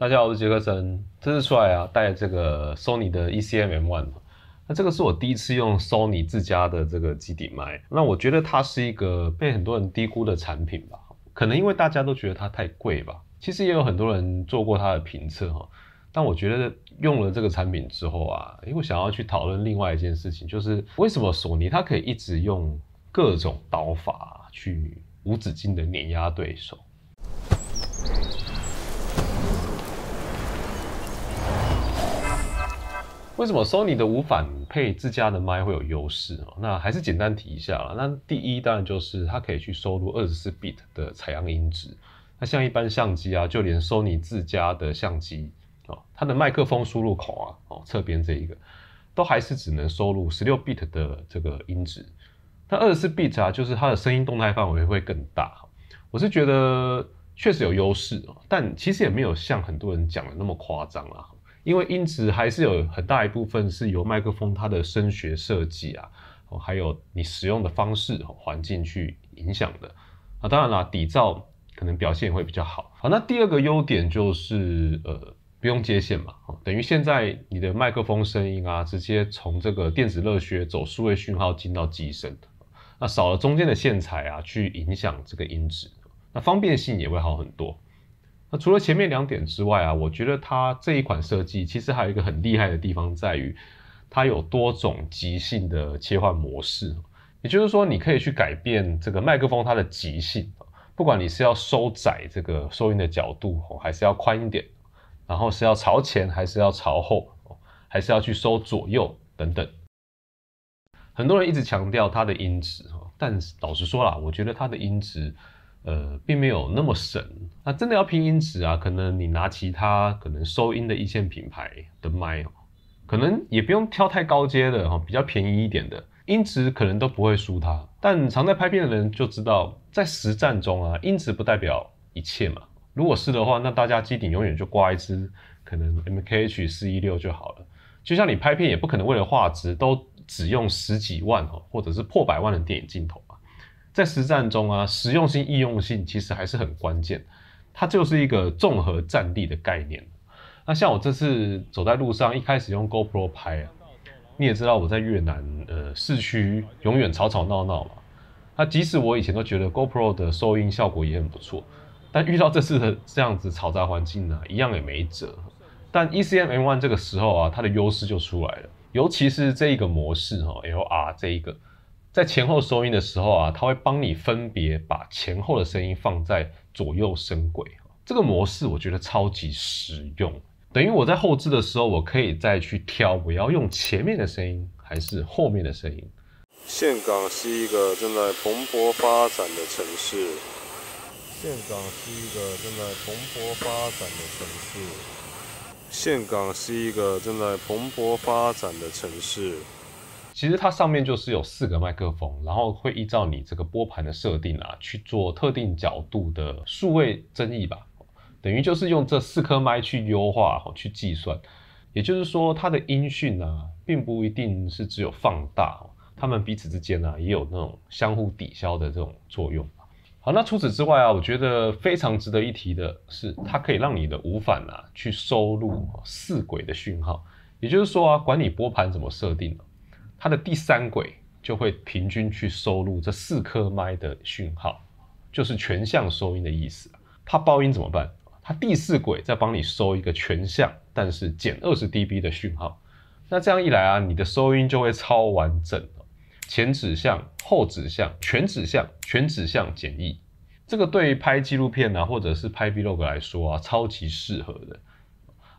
大家好，我是杰克森，这次出来啊带这个 Sony 的 ECM M One，那这个是我第一次用 Sony 自家的这个基底麦，那我觉得它是一个被很多人低估的产品吧，可能因为大家都觉得它太贵吧，其实也有很多人做过它的评测哈，但我觉得用了这个产品之后啊，因为想要去讨论另外一件事情，就是为什么索尼它可以一直用各种刀法去无止境的碾压对手。为什么 Sony 的无反配自家的麦会有优势哦？那还是简单提一下啦。那第一，当然就是它可以去收录二十四 bit 的采样音质。那像一般相机啊，就连 Sony 自家的相机哦，它的麦克风输入口啊，哦，侧边这一个，都还是只能收录十六 bit 的这个音质。那二十四 bit 啊，就是它的声音动态范围会更大。我是觉得确实有优势哦，但其实也没有像很多人讲的那么夸张啊。因为音质还是有很大一部分是由麦克风它的声学设计啊，还有你使用的方式、环境去影响的啊。当然啦，底噪可能表现会比较好。好，那第二个优点就是呃，不用接线嘛，等于现在你的麦克风声音啊，直接从这个电子热靴走数位讯号进到机身，那少了中间的线材啊，去影响这个音质，那方便性也会好很多。那除了前面两点之外啊，我觉得它这一款设计其实还有一个很厉害的地方，在于它有多种极性的切换模式。也就是说，你可以去改变这个麦克风它的极性，不管你是要收窄这个收音的角度，还是要宽一点，然后是要朝前，还是要朝后，还是要去收左右等等。很多人一直强调它的音质但是老实说啦，我觉得它的音质。呃，并没有那么神。那真的要拼音质啊？可能你拿其他可能收音的一线品牌的麦，可能也不用挑太高阶的哈，比较便宜一点的音质可能都不会输它。但常在拍片的人就知道，在实战中啊，音质不代表一切嘛。如果是的话，那大家机顶永远就挂一支可能 MKH 四一六就好了。就像你拍片也不可能为了画质都只用十几万哦，或者是破百万的电影镜头。在实战中啊，实用性、易用性其实还是很关键。它就是一个综合战力的概念。那像我这次走在路上，一开始用 GoPro 拍啊，你也知道我在越南，呃，市区永远吵吵闹闹嘛。那即使我以前都觉得 GoPro 的收音效果也很不错，但遇到这次的这样子嘈杂环境呢，一样也没辙。但 ECM One 这个时候啊，它的优势就出来了，尤其是这一个模式哈，L R 这一个。在前后收音的时候啊，它会帮你分别把前后的声音放在左右声轨。这个模式我觉得超级实用，等于我在后置的时候，我可以再去挑我要用前面的声音还是后面的声音。岘港是一个正在蓬勃发展的城市。岘港是一个正在蓬勃发展的城市。岘港是一个正在蓬勃发展的城市。其实它上面就是有四个麦克风，然后会依照你这个波盘的设定啊去做特定角度的数位增益吧，等于就是用这四颗麦去优化去计算。也就是说，它的音讯呢，并不一定是只有放大它们彼此之间呢也有那种相互抵消的这种作用。好，那除此之外啊，我觉得非常值得一提的是，它可以让你的无反啊去收录四轨的讯号。也就是说啊，管你波盘怎么设定。它的第三轨就会平均去收录这四颗麦的讯号，就是全向收音的意思。它包音怎么办？它第四轨再帮你收一个全向，但是减二十 dB 的讯号。那这样一来啊，你的收音就会超完整了。前指向、后指向、全指向、全指向减一，这个对拍纪录片啊，或者是拍 vlog 来说啊，超级适合的。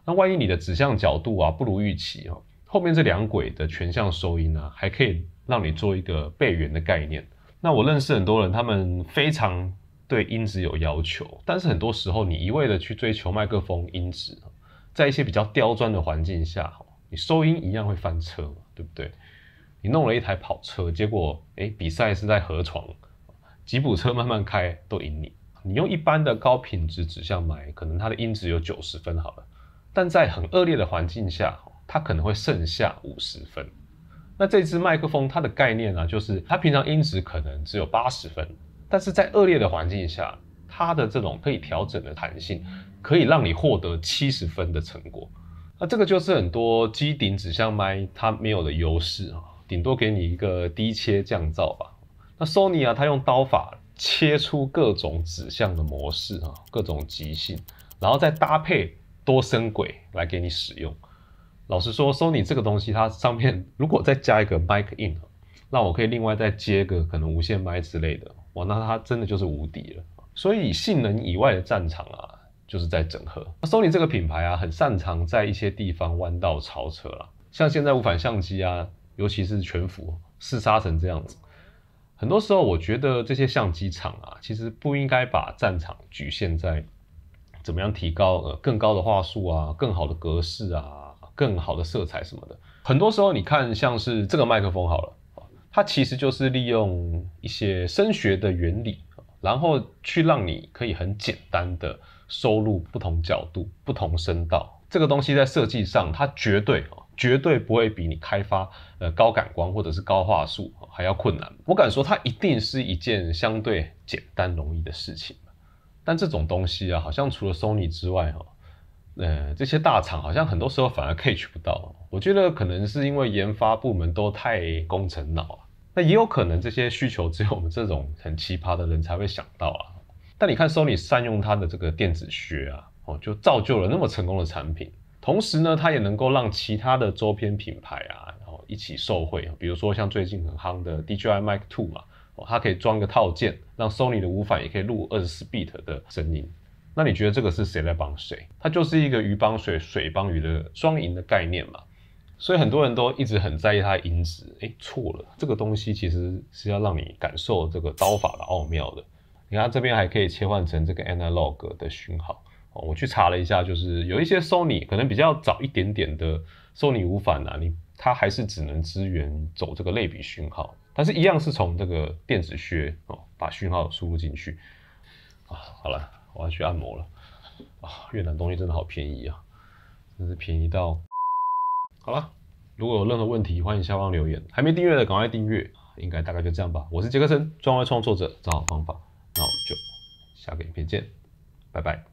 那万一你的指向角度啊不如预期哈？后面这两轨的全向收音呢，还可以让你做一个背援的概念。那我认识很多人，他们非常对音质有要求，但是很多时候你一味的去追求麦克风音质，在一些比较刁钻的环境下，你收音一样会翻车，对不对？你弄了一台跑车，结果诶比赛是在河床，吉普车慢慢开都赢你。你用一般的高品质指向买，可能它的音质有九十分好了，但在很恶劣的环境下。它可能会剩下五十分，那这支麦克风它的概念呢，就是它平常音质可能只有八十分，但是在恶劣的环境下，它的这种可以调整的弹性，可以让你获得七十分的成果。那这个就是很多机顶指向麦它没有的优势啊，顶多给你一个低切降噪吧。那 Sony 啊，它用刀法切出各种指向的模式啊，各种极性，然后再搭配多声轨来给你使用。老实说，Sony 这个东西，它上面如果再加一个 Mic In，那我可以另外再接个可能无线麦之类的，哇，那它真的就是无敌了。所以性能以外的战场啊，就是在整合。Sony 这个品牌啊，很擅长在一些地方弯道超车啊，像现在无反相机啊，尤其是全幅、四杀成这样子，很多时候我觉得这些相机厂啊，其实不应该把战场局限在怎么样提高呃更高的话术啊，更好的格式啊。更好的色彩什么的，很多时候你看像是这个麦克风好了它其实就是利用一些声学的原理，然后去让你可以很简单的收录不同角度、不同声道。这个东西在设计上，它绝对绝对不会比你开发呃高感光或者是高话术还要困难。我敢说，它一定是一件相对简单容易的事情。但这种东西啊，好像除了 Sony 之外哈。呃，这些大厂好像很多时候反而 catch 不到，我觉得可能是因为研发部门都太工程脑了。那也有可能这些需求只有我们这种很奇葩的人才会想到啊。但你看 Sony 善用它的这个电子靴啊，哦，就造就了那么成功的产品。同时呢，它也能够让其他的周边品牌啊，然后一起受惠。比如说像最近很夯的 DJI Mic Two 嘛，哦，它可以装个套件，让 Sony 的五反也可以录二十四 bit 的声音。那你觉得这个是谁在帮谁？它就是一个鱼帮水、水帮鱼的双赢的概念嘛？所以很多人都一直很在意它的音质，哎，错了，这个东西其实是要让你感受这个刀法的奥妙的。你看这边还可以切换成这个 analog 的讯号。我去查了一下，就是有一些 Sony 可能比较早一点点的 Sony 无反啊，你它还是只能支援走这个类比讯号，但是一样是从这个电子靴哦把讯号输入进去啊，好了。我要去按摩了，啊，越南东西真的好便宜啊，真是便宜到。好了，如果有任何问题，欢迎下方留言。还没订阅的，赶快订阅。应该大概就这样吧。我是杰克森，专为创作者，找好方法。那我们就下个影片见，拜拜。